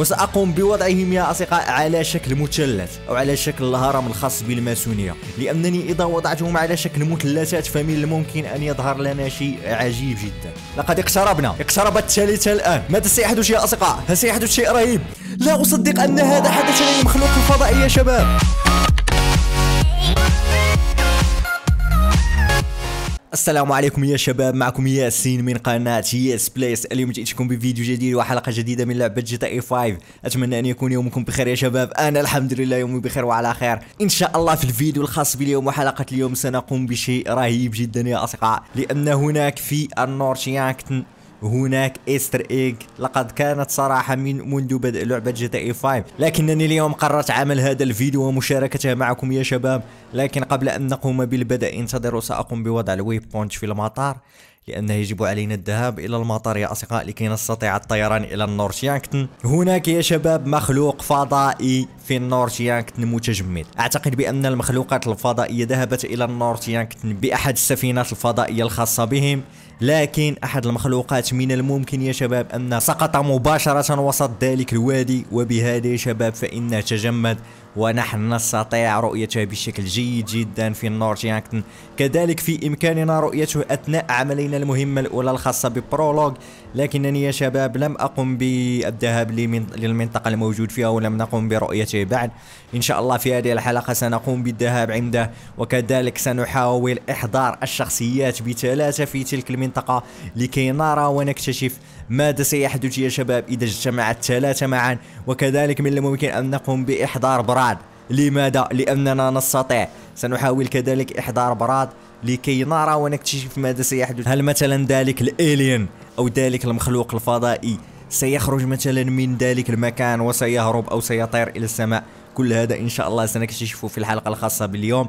وسأقوم بوضعهم يا أصدقاء على شكل مثلث أو على شكل الهرم الخاص بالماسونية لأنني إذا وضعتهم على شكل مثلثات فمن الممكن أن يظهر لنا شيء عجيب جدا لقد اقتربنا اقترب الثالثة الآن ماذا سيحدث يا أصدقاء هل سيحدث شيء رهيب لا أصدق أن هذا حدث للمخلوق الفضائي يا شباب السلام عليكم يا شباب معكم ياسين من قناة يس بلايس اليوم جئتكم بفيديو جديد وحلقة جديدة من لعبة جي تي اي 5 اتمنى ان يكون يومكم بخير يا شباب انا الحمد لله يومي بخير وعلى خير ان شاء الله في الفيديو الخاص باليوم وحلقة اليوم سنقوم بشيء رهيب جدا يا اصدقاء لان هناك في النورشيانكتن هناك ايستر ايج لقد كانت صراحة من منذ بدء لعبة جي تي اي 5 لكنني اليوم قررت عمل هذا الفيديو ومشاركته معكم يا شباب لكن قبل ان نقوم بالبدء انتظروا ساقوم بوضع الويب بونش في المطار لأنه يجب علينا الذهاب إلى المطار يا أصدقاء لكي نستطيع الطيران إلى النورث يانكتن هناك يا شباب مخلوق فضائي في النورث يانكتن متجمد أعتقد بأن المخلوقات الفضائية ذهبت إلى النورث يانكتن بأحد السفينات الفضائية الخاصة بهم لكن أحد المخلوقات من الممكن يا شباب أن سقط مباشرة وسط ذلك الوادي وبهذا يا شباب فإنه تجمد ونحن نستطيع رؤيته بشكل جيد جدا في النورث كذلك في إمكاننا رؤيته أثناء عملنا المهمة الأولى الخاصة ببرولوج لكنني يا شباب لم أقم بالذهاب للمنطقة الموجود فيها ولم نقم برؤيته بعد إن شاء الله في هذه الحلقة سنقوم بالذهاب عنده وكذلك سنحاول إحضار الشخصيات بثلاثة في تلك المنطقة لكي نرى ونكتشف ماذا سيحدث يا شباب إذا اجتمعت ثلاثة معا وكذلك من الممكن أن نقوم بإحضار براد لماذا؟ لأننا نستطيع سنحاول كذلك إحضار براد لكي نرى ونكتشف ماذا سيحدث هل مثلا ذلك الإلين أو ذلك المخلوق الفضائي سيخرج مثلا من ذلك المكان وسيهرب أو سيطير إلى السماء كل هذا إن شاء الله سنكتشفه في الحلقة الخاصة باليوم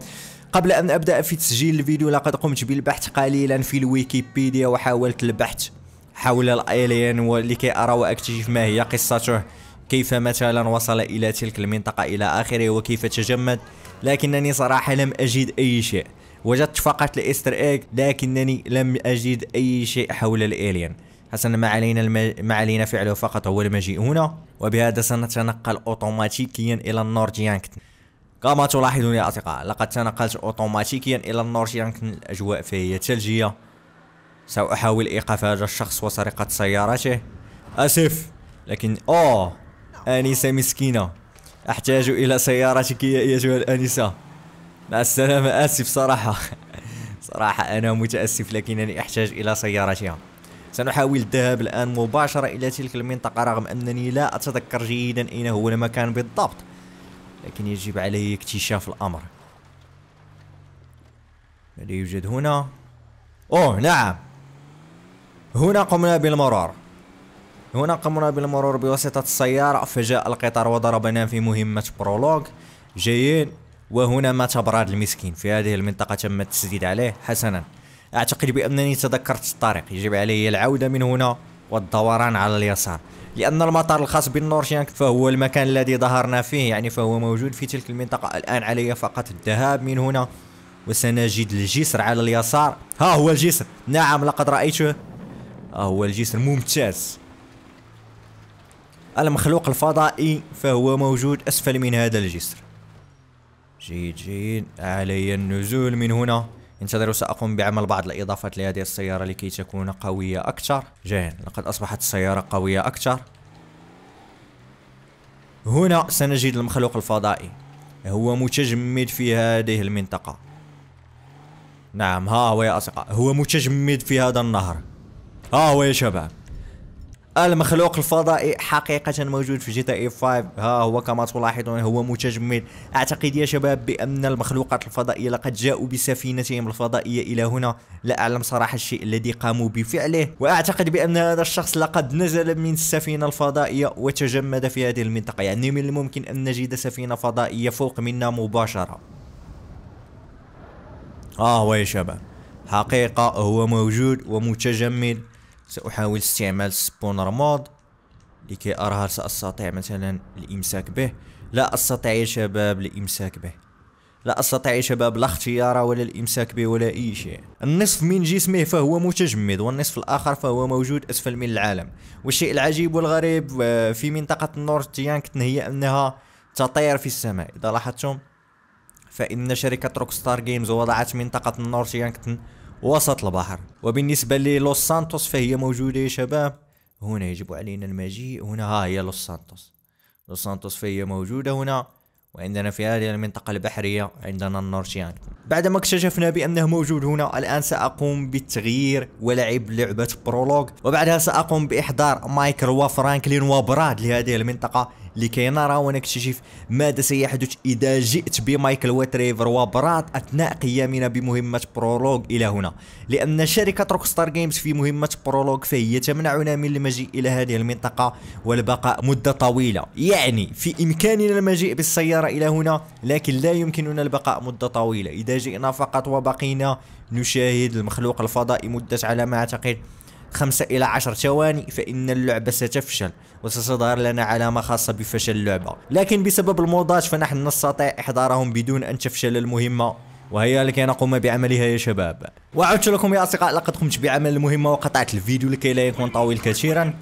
قبل أن أبدأ في تسجيل الفيديو لقد قمت بالبحث قليلا في الويكيبيديا وحاولت البحث حول الالين ولكي ارى واكتشف ما هي قصته كيف مثلا وصل إلى تلك المنطقة إلى آخره وكيف تجمد لكنني صراحة لم أجد أي شيء وجدت فقط الإستر إيج لكنني لم أجد أي شيء حول الالين حسنا ما علينا الم... ما علينا فعله فقط هو المجيء هنا وبهذا سنتنقل أوتوماتيكيا إلى النورد يانكتن كما تلاحظون يا أصدقاء لقد تنقلت أوتوماتيكيا إلى النورد يانكتن الأجواء فهي ثلجية سأحاول إيقاف هذا الشخص وسرقة سيارته أسف لكن أوه آنسة مسكينة أحتاج إلى سيارتك يا أيتها الآنسة مع السلامة آسف صراحة صراحة أنا متأسف لكنني أحتاج إلى سيارتها سنحاول الذهاب الآن مباشرة إلى تلك المنطقة رغم أنني لا أتذكر جيدا أين هو المكان بالضبط لكن يجب علي اكتشاف الأمر ماذا يوجد هنا؟ أوه نعم هنا قمنا بالمرور هنا قمنا بالمرور بواسطة السيارة فجاء القطار وضربنا في مهمة برولوغ جايين وهنا مات براد المسكين في هذه المنطقة تم التسديد عليه حسنا أعتقد بأنني تذكرت الطريق يجب علي العودة من هنا والدوران على اليسار لأن المطار الخاص بالنورشيانك فهو المكان الذي ظهرنا فيه يعني فهو موجود في تلك المنطقة الآن علي فقط الذهاب من هنا وسنجد الجسر على اليسار ها هو الجسر نعم لقد رأيته ها هو الجسر ممتاز المخلوق الفضائي فهو موجود أسفل من هذا الجسر جيد جيد علي النزول من هنا انتظروا سأقوم بعمل بعض الإضافات لهذه السيارة لكي تكون قوية أكثر جاهن لقد أصبحت السيارة قوية أكثر هنا سنجد المخلوق الفضائي هو متجمد في هذه المنطقة نعم ها هو يا أصدقاء هو متجمد في هذا النهر ها هو يا شباب المخلوق الفضائي حقيقة موجود في جي تي اي 5 ها هو كما تلاحظون هو متجمد اعتقد يا شباب بان المخلوقات الفضائية لقد جاءوا بسفينتهم الفضائية الى هنا لا اعلم صراحة الشيء الذي قاموا بفعله واعتقد بان هذا الشخص لقد نزل من السفينة الفضائية وتجمد في هذه المنطقة يعني من الممكن ان نجد سفينة فضائية فوق منا مباشرة اه هو يا شباب حقيقة هو موجود ومتجمد سأحاول استعمال سبونر مود لكي أراها سأستطيع مثلا الإمساك به لا أستطيع يا شباب الإمساك به لا أستطيع يا شباب لا اختيار ولا الإمساك به ولا أي شيء النصف من جسمه فهو متجمد والنصف الآخر فهو موجود أسفل من العالم والشيء العجيب والغريب آه، في منطقة نورث يانكتن هي أنها تطير في السماء إذا لاحظتم فإن شركة روكستار جيمز وضعت منطقة نورث يانكتن وسط البحر وبالنسبة للوس سانتوس فهي موجودة يا شباب هنا يجب علينا المجيء هنا ها هي لوس سانتوس لوس سانتوس فهي موجودة هنا وعندنا في هذه المنطقة البحرية عندنا النورشيان بعد ما اكتشفنا بأنه موجود هنا الآن سأقوم بالتغيير ولعب لعبة برولوج وبعدها سأقوم بإحضار مايكل وفرانكلين وبراد لهذه المنطقة لكي نرى ونكتشف ماذا سيحدث إذا جئت بمايكل ويتريفر وبراد أثناء قيامنا بمهمة برولوج إلى هنا لأن شركة روكستار جيمز في مهمة برولوج فهي تمنعنا من المجيء إلى هذه المنطقة والبقاء مدة طويلة يعني في إمكاننا المجيء بالسيارة إلى هنا لكن لا يمكننا البقاء مدة طويلة إذا جئنا فقط وبقينا نشاهد المخلوق الفضائي مدة على ما أعتقد خمسة إلى عشر ثواني فإن اللعبة ستفشل وستظهر لنا علامة خاصة بفشل اللعبة لكن بسبب الموضات فنحن نستطيع إحضارهم بدون أن تفشل المهمة وهي لكي نقوم بعملها يا شباب وعدت لكم يا أصدقاء لقد قمت بعمل المهمة وقطعت الفيديو لكي لا يكون طويل كثيرا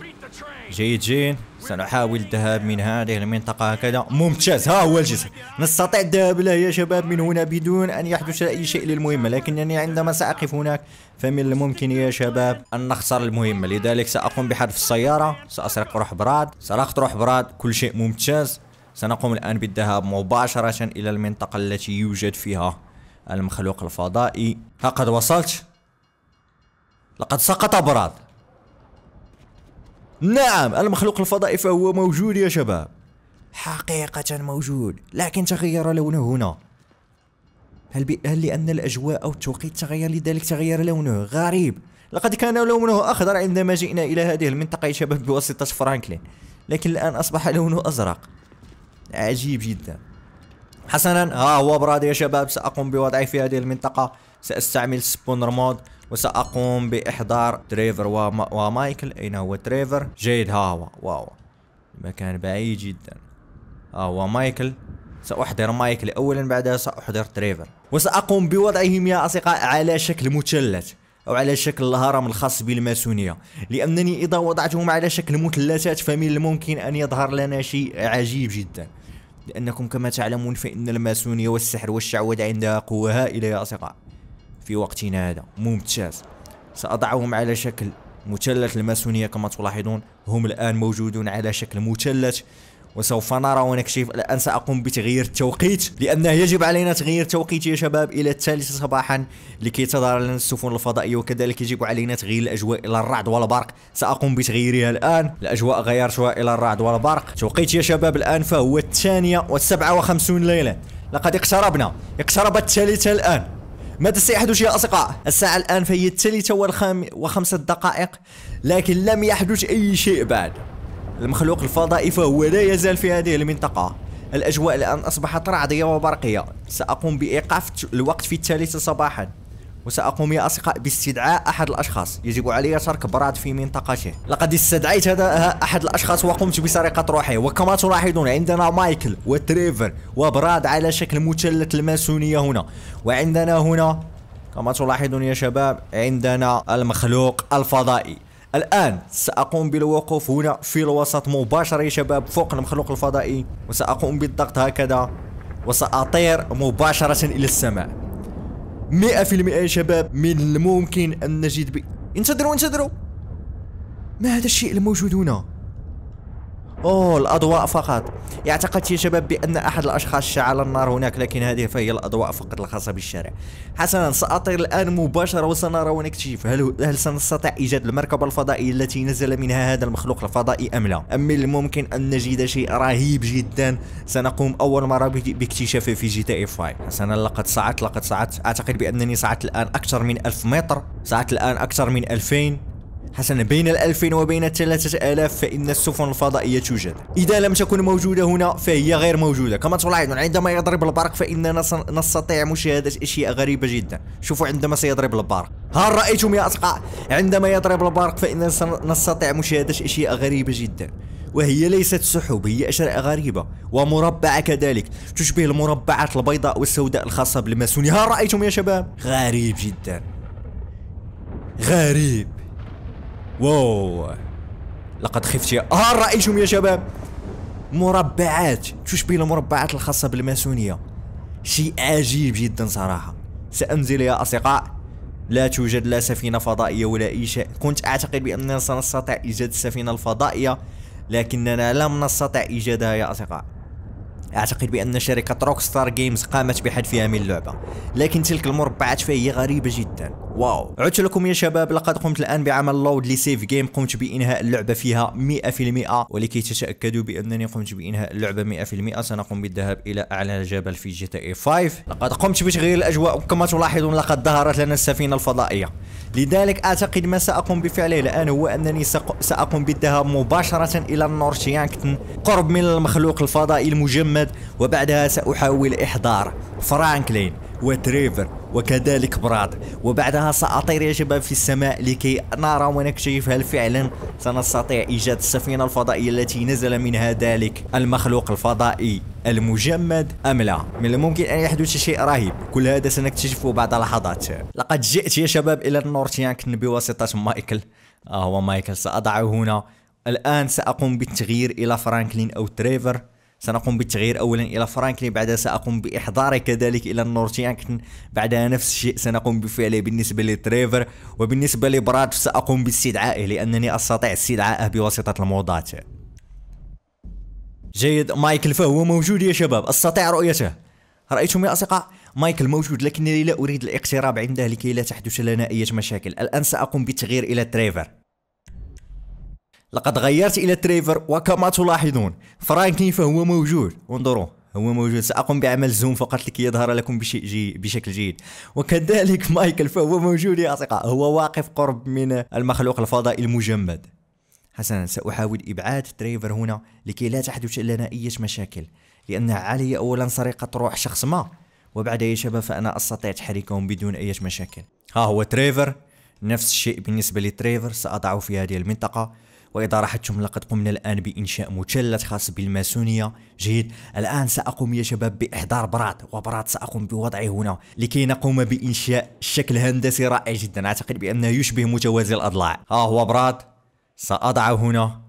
جيد جيد سنحاول الذهاب من هذه المنطقة هكذا ممتاز ها هو الجسر نستطيع الذهاب له يا شباب من هنا بدون أن يحدث أي شيء للمهمة لكنني عندما سأقف هناك فمن الممكن يا شباب أن نخسر المهمة لذلك سأقوم بحذف السيارة سأسرق روح براد سرقت روح براد كل شيء ممتاز سنقوم الآن بالذهاب مباشرة إلى المنطقة التي يوجد فيها المخلوق الفضائي ها قد وصلت لقد سقط براد نعم المخلوق الفضائي فهو موجود يا شباب حقيقة موجود لكن تغير لونه هنا هل, هل لأن الأجواء أو التوقيت تغير لذلك تغير لونه غريب لقد كان لونه أخضر عندما جئنا إلى هذه المنطقة يا شباب بواسطة فرانكلين لكن الآن أصبح لونه أزرق عجيب جدا حسنا ها هو براد يا شباب سأقوم بوضعه في هذه المنطقة سأستعمل سبونر مود وسأقوم بإحضار تريفر وما ومايكل أين هو تريفر؟ جيد ها هو واو مكان بعيد جدا ها هو مايكل سأحضر مايكل أولا بعدها سأحضر تريفر وسأقوم بوضعهم يا أصدقاء على شكل مثلث أو على شكل الهرم الخاص بالماسونية لأنني إذا وضعتهم على شكل مثلثات فمن الممكن أن يظهر لنا شيء عجيب جدا لأنكم كما تعلمون فإن الماسونية والسحر والشعوذة عندها قوة هائلة يا أصدقاء في وقتنا هذا ممتاز سأضعهم على شكل مثلث الماسونية كما تلاحظون هم الآن موجودون على شكل مثلث وسوف نرى ونكشف الآن سأقوم بتغيير التوقيت لأنه يجب علينا تغيير التوقيت يا شباب إلى الثالثة صباحا لكي تظهر لنا السفن الفضائية وكذلك يجب علينا تغيير الأجواء إلى الرعد والبرق سأقوم بتغييرها الآن الأجواء غيرتها إلى الرعد والبرق توقيت يا شباب الآن فهو الثانية والسبعة وخمسون ليلة لقد اقتربنا اقتربت الثالثة الآن ماذا سيحدث يا أصدقاء؟ الساعة الآن فهي الثالثة والخام وخمسة دقائق لكن لم يحدث أي شيء بعد المخلوق الفضائي فهو لا يزال في هذه المنطقة الأجواء الآن أصبحت رعدية وبرقية سأقوم بإيقاف الوقت في الثالثة صباحا وسأقوم يا أصدقاء باستدعاء أحد الأشخاص يجب علي ترك براد في منطقته لقد استدعيت هذا أحد الأشخاص وقمت بسرقة روحه وكما تلاحظون عندنا مايكل وتريفر وبراد على شكل مثلث الماسونية هنا وعندنا هنا كما تلاحظون يا شباب عندنا المخلوق الفضائي الآن سأقوم بالوقوف هنا في الوسط مباشرة يا شباب فوق المخلوق الفضائي وسأقوم بالضغط هكذا وسأطير مباشرة إلى السماء مئة في المئة يا شباب من الممكن ان نجد ب... انتظروا انتظروا ما هذا الشيء الموجود هنا أوه الأضواء فقط اعتقدت يا شباب بأن أحد الأشخاص شعل النار هناك لكن هذه فهي الأضواء فقط الخاصة بالشارع حسنا سأطير الآن مباشرة وسنرى ونكتشف هل هل سنستطيع إيجاد المركبة الفضائية التي نزل منها هذا المخلوق الفضائي أم لا أم من الممكن أن نجد شيء رهيب جدا سنقوم أول مرة باكتشافه في جي تي 5 حسنا لقد صعدت لقد صعدت أعتقد بأنني صعدت الآن أكثر من 1000 متر صعدت الآن أكثر من 2000 حسنا بين الألفين وبين الثلاثة آلاف فإن السفن الفضائية توجد إذا لم تكن موجودة هنا فهي غير موجودة كما تلاحظون عندما يضرب البرق فإننا نستطيع مشاهدة أشياء غريبة جدا شوفوا عندما سيضرب البرق هل رأيتم يا أصقع عندما يضرب البرق فإننا نستطيع مشاهدة أشياء غريبة جدا وهي ليست سحب هي اشياء غريبة ومربعة كذلك تشبه المربعات البيضاء والسوداء الخاصة بالماسونية هل رأيتم يا شباب غريب جدا غريب واو لقد خفت يا ها رأيتم يا شباب مربعات تشبه المربعات الخاصة بالماسونية شيء عجيب جدا صراحة سأنزل يا أصدقاء لا توجد لا سفينة فضائية ولا أي شيء كنت أعتقد بأننا سنستطيع إيجاد السفينة الفضائية لكننا لم نستطع إيجادها يا أصدقاء أعتقد بأن شركة روكستار جيمز قامت بحذفها من اللعبة لكن تلك المربعات فهي غريبة جدا واو عدت لكم يا شباب لقد قمت الان بعمل لود لسيف جيم قمت بانهاء اللعبه فيها 100% ولكي تتاكدوا بانني قمت بانهاء اللعبه 100% سنقوم بالذهاب الى اعلى جبل في جي تي اي 5 لقد قمت بتغيير الاجواء وكما تلاحظون لقد ظهرت لنا السفينه الفضائيه لذلك اعتقد ما ساقوم بفعله الان هو انني ساقوم بالذهاب مباشره الى نورتيانكتن قرب من المخلوق الفضائي المجمد وبعدها ساحاول احضار فرانكلين وتريفر وكذلك براد وبعدها سأطير يا شباب في السماء لكي نرى ونكتشف هل فعلا سنستطيع إيجاد السفينة الفضائية التي نزل منها ذلك المخلوق الفضائي المجمد أم لا من الممكن أن يحدث شيء رهيب كل هذا سنكتشفه بعد لحظات لقد جئت يا شباب إلى النورتيانك بواسطة مايكل آه هو مايكل سأضعه هنا الآن سأقوم بالتغيير إلى فرانكلين أو تريفر سنقوم بالتغيير اولا الى فرانكلين بعدها ساقوم باحضاره كذلك الى النورتيانكتن بعدها نفس الشيء سنقوم بفعله بالنسبه لتريفر وبالنسبه لبراد ساقوم باستدعائه لانني استطيع استدعائه بواسطه الموضات جيد مايكل فهو موجود يا شباب استطيع رؤيته رايتم يا اصدقاء مايكل موجود لكنني لا اريد الاقتراب عنده لكي لا تحدث لنا اي مشاكل الان ساقوم بالتغيير الى تريفر لقد غيرت الى تريفر وكما تلاحظون فرانكلين فهو موجود انظروا هو موجود ساقوم بعمل زوم فقط لكي يظهر لكم بشيء جي بشكل جيد وكذلك مايكل فهو موجود يا اصدقاء هو واقف قرب من المخلوق الفضائي المجمد حسنا ساحاول ابعاد تريفر هنا لكي لا تحدث لنا اي مشاكل لان علي اولا سرقه روح شخص ما وبعد يا شباب فانا استطيع تحريكهم بدون اي مشاكل ها هو تريفر نفس الشيء بالنسبه لتريفر ساضعه في هذه المنطقه وإذا راحتكم لقد قمنا الآن بإنشاء مثلث خاص بالماسونية جيد الآن سأقوم يا شباب بإحضار براد وبراد سأقوم بوضعه هنا لكي نقوم بإنشاء شكل هندسي رائع جدا أعتقد بأنه يشبه متوازي الأضلاع ها هو براد سأضعه هنا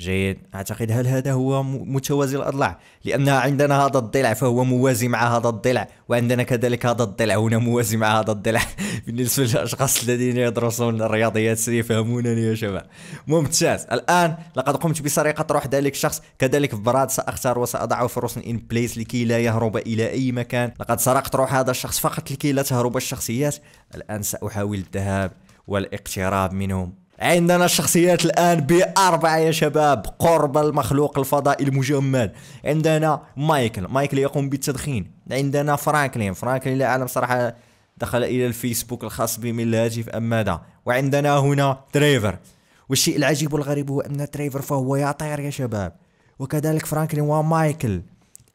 جيد اعتقد هل هذا هو متوازي الاضلاع لان عندنا هذا الضلع فهو موازي مع هذا الضلع وعندنا كذلك هذا الضلع هنا موازي مع هذا الضلع بالنسبه للاشخاص الذين يدرسون الرياضيات سيفهمونني يا شباب ممتاز الان لقد قمت بسرقه روح ذلك الشخص كذلك براد ساختار وساضعه في روسن ان بليس لكي لا يهرب الى اي مكان لقد سرقت روح هذا الشخص فقط لكي لا تهرب الشخصيات الان ساحاول الذهاب والاقتراب منهم عندنا الشخصيات الان باربعه يا شباب قرب المخلوق الفضائي المجمد عندنا مايكل مايكل يقوم بالتدخين عندنا فرانكلين فرانكلين لا اعلم صراحه دخل الى الفيسبوك الخاص بي من الهاتف ام ماذا وعندنا هنا تريفر والشيء العجيب والغريب هو ان تريفر فهو يطير يا شباب وكذلك فرانكلين ومايكل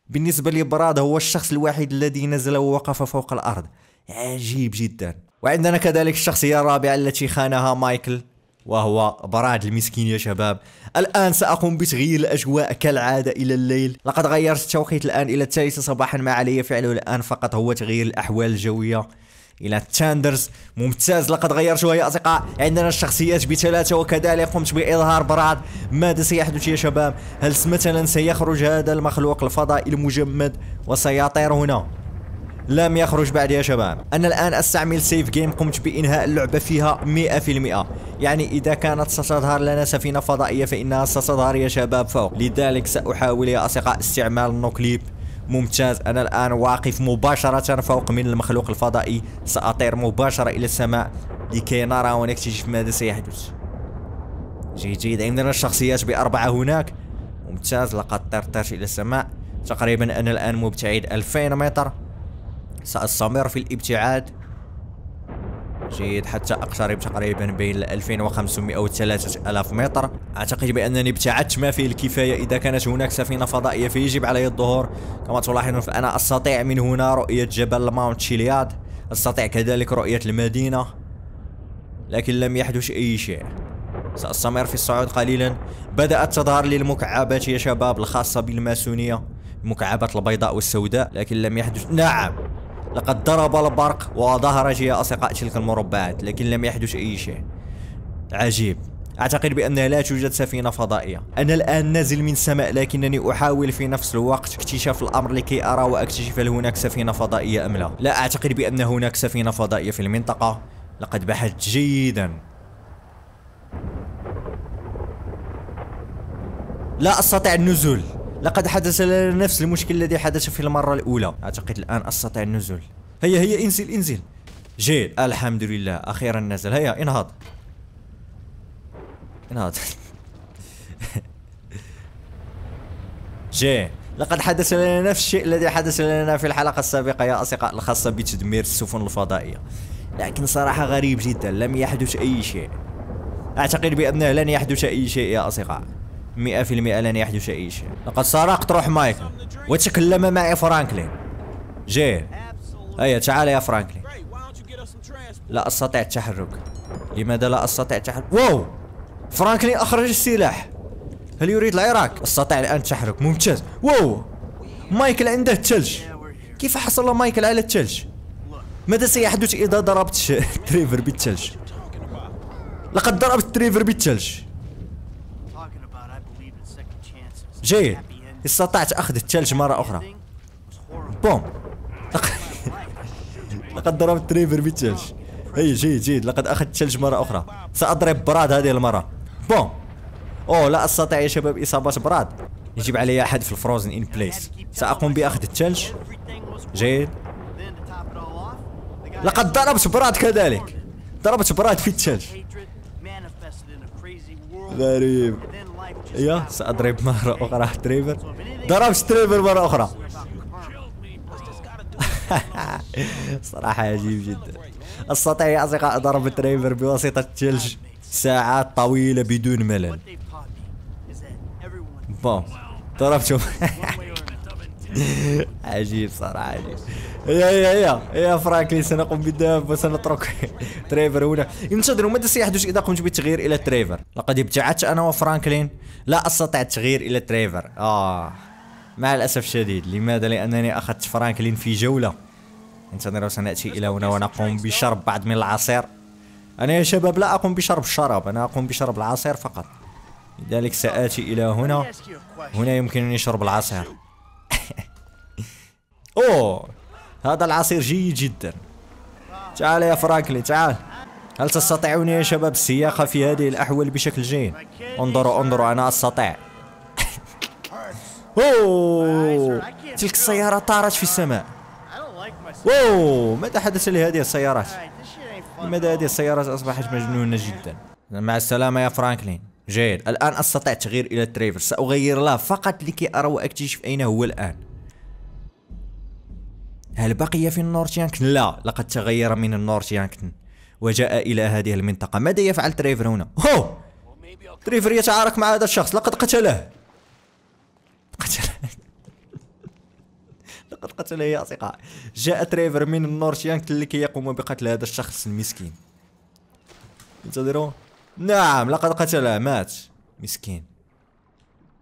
بالنسبه لبراد هو الشخص الوحيد الذي نزل ووقف فوق الارض عجيب جدا وعندنا كذلك الشخصيه الرابعه التي خانها مايكل وهو براد المسكين يا شباب الآن سأقوم بتغيير الأجواء كالعادة إلى الليل لقد غيرت التوقيت الآن إلى الثالثة صباحا ما علي فعله الآن فقط هو تغيير الأحوال الجوية الى تشاندرز ممتاز لقد غيرتها يا اصدقاء عندنا الشخصيات بثلاثه وكذلك قمت باظهار براد ماذا سيحدث يا شباب هل مثلا سيخرج هذا المخلوق الفضائي المجمد وسيطير هنا لم يخرج بعد يا شباب أنا الآن أستعمل سيف جيم قمت بإنهاء اللعبة فيها 100% يعني إذا كانت ستظهر لنا سفينة فضائية فإنها ستظهر يا شباب فوق لذلك سأحاول يا أصدقاء استعمال النوكليب ممتاز أنا الآن واقف مباشرة فوق من المخلوق الفضائي سأطير مباشرة إلى السماء لكي نرى ونكتشف ماذا سيحدث جيد جيد عندنا الشخصيات بأربعة هناك ممتاز لقد طرت إلى السماء تقريبا أنا الآن مبتعد 2000 متر سأستمر في الابتعاد جيد حتى أقترب تقريبا بين 2500 و 3000 متر أعتقد بأنني ابتعدت ما فيه الكفاية إذا كانت هناك سفينة فضائية فيجب علي الظهور كما تلاحظون فأنا أستطيع من هنا رؤية جبل ماونت شيلياد أستطيع كذلك رؤية المدينة لكن لم يحدث أي شيء سأستمر في الصعود قليلا بدأت تظهر لي المكعبات يا شباب الخاصة بالماسونية المكعبات البيضاء والسوداء لكن لم يحدث نعم لقد ضرب البرق وظهر جهة أصدقاء تلك المربعات لكن لم يحدث أي شيء عجيب أعتقد بأنها لا توجد سفينة فضائية أنا الآن نازل من السماء لكنني أحاول في نفس الوقت اكتشاف الأمر لكي أرى وأكتشف هل هناك سفينة فضائية أم لا لا أعتقد بأن هناك سفينة فضائية في المنطقة لقد بحثت جيدا لا أستطيع النزول لقد حدث لنا نفس المشكل الذي حدث في المرة الأولى أعتقد الآن أستطيع النزول هيا هيا انزل انزل جيد الحمد لله أخيرا نزل هيا انهض انهض جيد لقد حدث لنا نفس الشيء الذي حدث لنا في الحلقة السابقة يا أصدقاء الخاصة بتدمير السفن الفضائية لكن صراحة غريب جدا لم يحدث أي شيء أعتقد بأنه لن يحدث أي شيء يا أصدقاء مئة في المئة لن يحدث أي شيء لقد سرقت روح مايكل وتكلم معي فرانكلين جيل هيا أيوة، تعال يا فرانكلين لا أستطيع التحرك لماذا لا أستطيع التحرك واو فرانكلين أخرج السلاح هل يريد العراق؟ أستطيع الآن التحرك ممتاز واو مايكل عنده الثلج كيف حصل مايكل على الثلج؟ ماذا سيحدث إذا ضربت تريفر بالثلج؟ لقد ضربت تريفر بالثلج جيد استطعت أخذ الثلج مرة أخرى بوم لقد ضربت تريفر بالثلج أي جيد جيد لقد أخذت الثلج مرة أخرى سأضرب براد هذه المرة بوم أوه لا أستطيع يا شباب إصابة براد يجب علي أحد في الفروزن إن بليس سأقوم بأخذ الثلج جيد لقد ضربت براد كذلك ضربت براد في الثلج غريب يا ساضرب مرة اخرى تريفر ضربت تريفر مرة اخرى صراحة عجيب جدا استطيع يا اصدقاء ضرب تريفر بواسطة الثلج ساعات طويلة بدون ملل بوم ضربتهم عجيب صراحة عجيب يا يا يا يا فرانكلين سنقوم بالذهاب وسنترك تريفر هنا انتظروا ماذا سيحدث اذا قمت بالتغيير الى تريفر لقد ابتعدت انا وفرانكلين لا استطيع التغيير الى تريفر اه مع الاسف الشديد لماذا لانني اخذت فرانكلين في جوله انتظروا سناتي الى هنا ونقوم بشرب بعض من العصير انا يا شباب لا اقوم بشرب الشراب انا اقوم بشرب العصير فقط لذلك سآتي إلى هنا هنا يمكنني شرب العصير أوه هذا العصير جيد جدا تعال يا فرانكلي تعال هل تستطيعون يا شباب السياقة في هذه الأحوال بشكل جيد؟ انظروا انظروا أنا أستطيع أوه تلك السيارة طارت في السماء أوه ماذا حدث لهذه السيارات؟ لماذا هذه السيارات أصبحت مجنونة جدا؟ مع السلامة يا فرانكلين جيد الآن أستطيع تغيير إلى التريفر سأغير له فقط لكي أرى وأكتشف أين هو الآن هل بقي في النورتيانكتن؟ لا لقد تغير من النورتيانكتن وجاء إلى هذه المنطقة ماذا يفعل تريفر هنا؟ هو تريفر يتعارك مع هذا الشخص لقد قتله قتله لقد قتله يا أصدقاء جاء تريفر من النورتيانكتن لكي يقوم بقتل هذا الشخص المسكين انتظروا نعم لقد قتله مات مسكين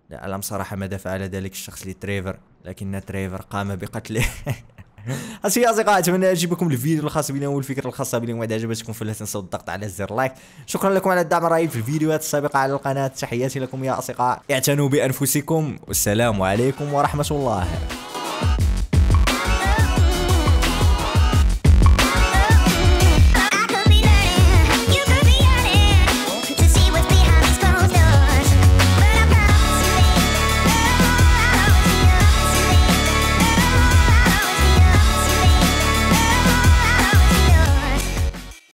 لا أعلم صراحة ماذا فعل ذلك الشخص لتريفر لكن تريفر قام بقتله هادشي يا اصدقاء اتمنى يعجبكم الفيديو الخاص بنا والفكره الخاصه بنا واذا عجبتكم فلا تنسوا الضغط على زر لايك شكرا لكم على الدعم الرهيب في الفيديوهات السابقه على القناه تحياتي لكم يا اصدقاء اعتنوا بانفسكم والسلام عليكم ورحمه الله